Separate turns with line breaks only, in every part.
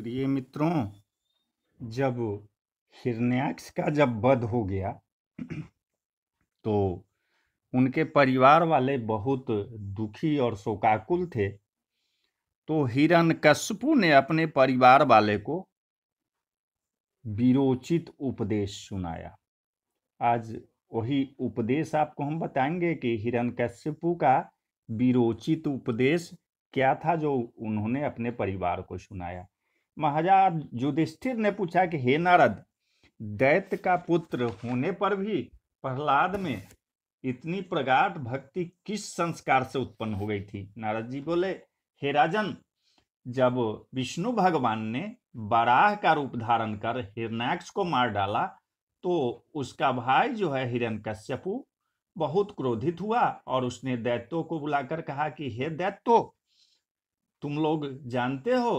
प्रिय मित्रों जब हिरण्याक्ष का जब वध हो गया तो उनके परिवार वाले बहुत दुखी और शोकाकुल थे तो कश्यपु ने अपने परिवार वाले को विरोचित उपदेश सुनाया आज वही उपदेश आपको हम बताएंगे कि कश्यपु का विरोचित उपदेश क्या था जो उन्होंने अपने परिवार को सुनाया महाजा युधिष्ठिर ने पूछा कि हे नारद दैत्य का पुत्र होने पर भी प्रहलाद में इतनी प्रगाढ़ भक्ति किस संस्कार से उत्पन्न हो गई थी नारद जी बोले हे राजन जब विष्णु भगवान ने बराह का रूप धारण कर हिरण्याक्ष को मार डाला तो उसका भाई जो है हिरण कश्यपु बहुत क्रोधित हुआ और उसने दैत्यों को बुलाकर कहा कि हे दैत्यो तुम लोग जानते हो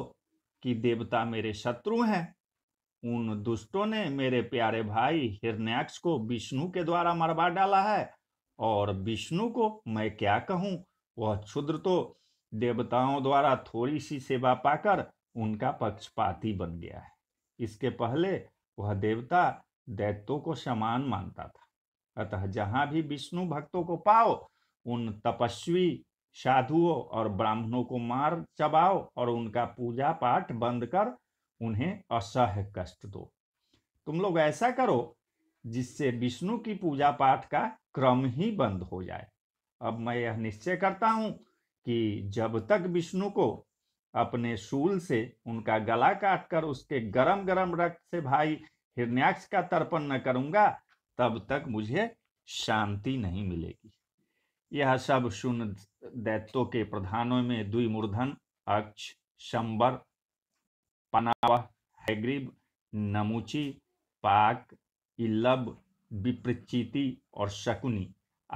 कि देवता मेरे शत्रु हैं उन दुष्टों ने मेरे प्यारे भाई हिरण्याक्ष को विष्णु के द्वारा मरवा डाला है और विष्णु को मैं क्या कहूं वह क्षुद्र तो देवताओं द्वारा थोड़ी सी सेवा पाकर उनका पक्षपाती बन गया है इसके पहले वह देवता दैत्यों को समान मानता था अतः जहां भी विष्णु भक्तों को पाओ उन तपस्वी साधुओं और ब्राह्मणों को मार चबाओ और उनका पूजा पाठ बंद कर उन्हें असह्य कष्ट दो तुम लोग ऐसा करो जिससे विष्णु की पूजा पाठ का क्रम ही बंद हो जाए अब मैं यह निश्चय करता हूं कि जब तक विष्णु को अपने शूल से उनका गला काटकर उसके गरम गरम रक्त से भाई हिरण्याक्ष का तर्पण न करूंगा तब तक मुझे शांति नहीं मिलेगी यह सब सुन दैत्यों के प्रधानों में द्विमूर्धन अक्ष शंबर पनावा हैग्रीब नमुची पाक इल्लब विप्रचिति और शकुनी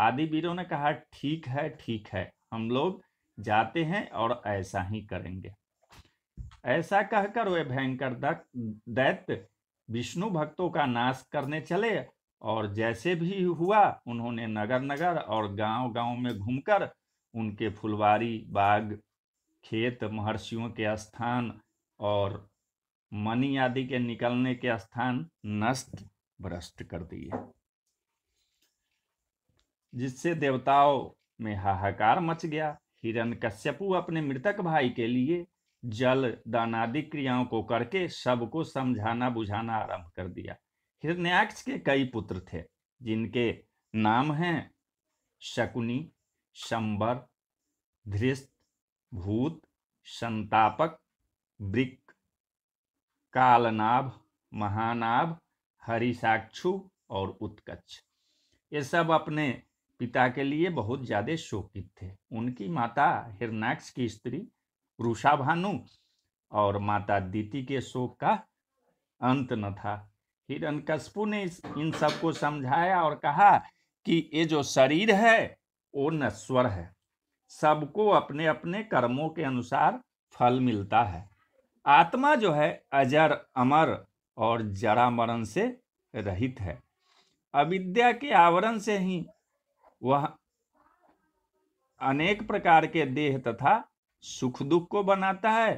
आदि वीरों ने कहा ठीक है ठीक है हम लोग जाते हैं और ऐसा ही करेंगे ऐसा कहकर वे भयंकर दैत्य विष्णु भक्तों का नाश करने चले और जैसे भी हुआ उन्होंने नगर नगर और गांव गांव में घूमकर उनके फुलवारी बाग खेत महर्षियों के स्थान और मनी आदि के निकलने के स्थान नष्ट भ्रष्ट कर दिए जिससे देवताओं में हाहाकार मच गया हिरण कश्यपु अपने मृतक भाई के लिए जल दानादि क्रियाओं को करके सबको समझाना बुझाना आरंभ कर दिया हिरण्याक्ष के कई पुत्र थे जिनके नाम हैं शकुनी शंबर धृष्ट भूत संतापक ब्रिक कालनाभ महानाभ हरिसाक्षु और उत्कच ये सब अपने पिता के लिए बहुत ज़्यादा शोकित थे उनकी माता हिरनाक्ष की स्त्री रुषा भानु और माता दीति के शोक का अंत न था हिरण्यकश्यपु ने इन सबको समझाया और कहा कि ये जो शरीर है वो नश्वर है सबको अपने अपने कर्मों के अनुसार फल मिलता है आत्मा जो है अजर अमर और जरा मरण से रहित है अविद्या के आवरण से ही वह अनेक प्रकार के देह तथा सुख दुख को बनाता है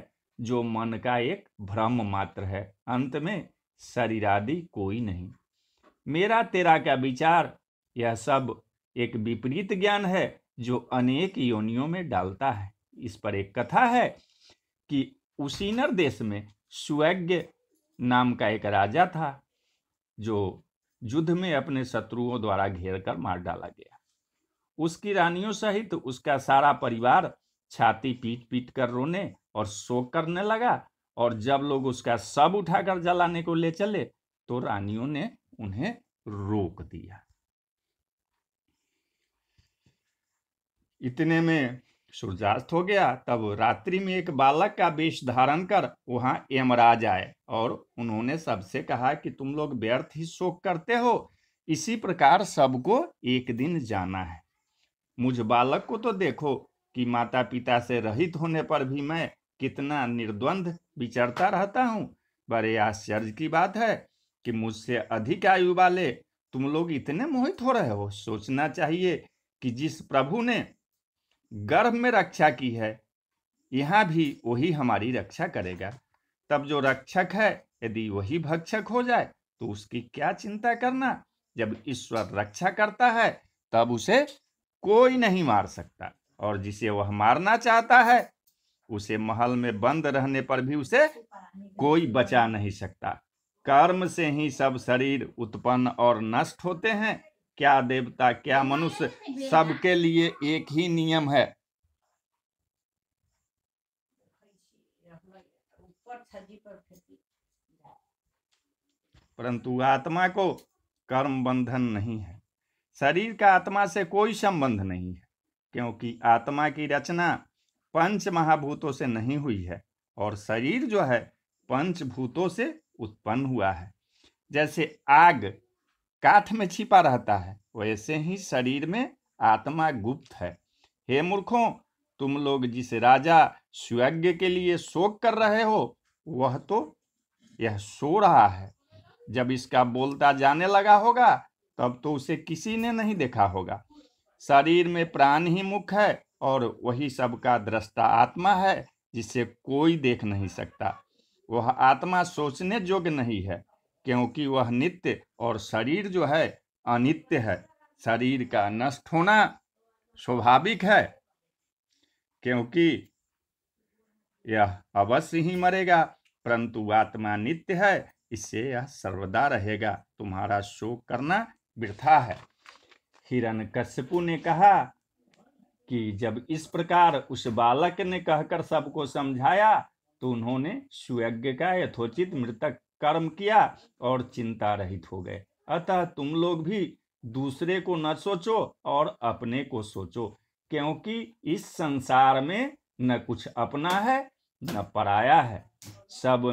जो मन का एक भ्रम मात्र है अंत में शरीर आदि कोई नहीं मेरा तेरा का विचार यह सब एक विपरीत ज्ञान है जो अनेक योनियों में डालता है इस पर एक कथा है कि उसीनर देश में सुयज्ञ नाम का एक राजा था जो युद्ध में अपने शत्रुओं द्वारा घेर कर मार डाला गया उसकी रानियों सहित उसका सारा परिवार छाती पीट पीट कर रोने और शोक करने लगा और जब लोग उसका सब उठाकर जलाने को ले चले तो रानियों ने उन्हें रोक दिया इतने में सूर्यास्त हो गया तब रात्रि में एक बालक का वेश धारण कर वहाँ यमराज आए और उन्होंने सबसे कहा कि तुम लोग व्यर्थ ही शोक करते हो इसी प्रकार सबको एक दिन जाना है मुझ बालक को तो देखो कि माता पिता से रहित होने पर भी मैं कितना निर्द्वंद विचरता रहता हूँ बड़े आश्चर्य की बात है कि मुझसे अधिक आयु वाले तुम लोग इतने मोहित हो रहे हो सोचना चाहिए कि जिस प्रभु ने गर्भ में रक्षा की है यहाँ भी वही हमारी रक्षा करेगा तब जो रक्षक है यदि वही भक्षक हो जाए तो उसकी क्या चिंता करना जब ईश्वर रक्षा करता है तब उसे कोई नहीं मार सकता और जिसे वह मारना चाहता है उसे महल में बंद रहने पर भी उसे कोई बचा नहीं सकता कर्म से ही सब शरीर उत्पन्न और नष्ट होते हैं क्या देवता क्या मनुष्य सबके लिए एक ही नियम है परंतु आत्मा को कर्म बंधन नहीं है शरीर का आत्मा से कोई संबंध नहीं है क्योंकि आत्मा की रचना पंच महाभूतों से नहीं हुई है और शरीर जो है पंच भूतों से उत्पन्न हुआ है जैसे आग काठ में छिपा रहता है वैसे ही शरीर में आत्मा गुप्त है हे मूर्खों तुम लोग जिस राजा स्वयज्ञ के लिए शोक कर रहे हो वह तो यह सो रहा है जब इसका बोलता जाने लगा होगा तब तो उसे किसी ने नहीं देखा होगा शरीर में प्राण ही मुख है और वही सबका दृष्टा आत्मा है जिसे कोई देख नहीं सकता वह आत्मा सोचने योग्य नहीं है क्योंकि वह नित्य और शरीर जो है अनित्य है शरीर का नष्ट होना स्वाभाविक है क्योंकि यह अवश्य ही मरेगा परंतु आत्मा नित्य है इससे यह सर्वदा रहेगा तुम्हारा शोक करना वृथा है हिरण कश्यपु ने कहा कि जब इस प्रकार उस बालक ने कहकर सबको समझाया तो उन्होंने सुयज्ञ का यथोचित मृतक कर्म किया और चिंता रहित हो गए अतः तुम लोग भी दूसरे को न सोचो और अपने को सोचो क्योंकि इस संसार में न कुछ अपना है न पराया है सब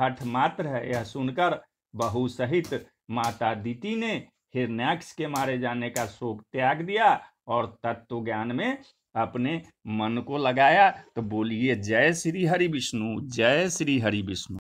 हठ मात्र है यह सुनकर बहु सहित माता दीति ने हिरण्याक्ष के मारे जाने का शोक त्याग दिया और तत्व ज्ञान में अपने मन को लगाया तो बोलिए जय श्री हरि विष्णु जय श्री हरि विष्णु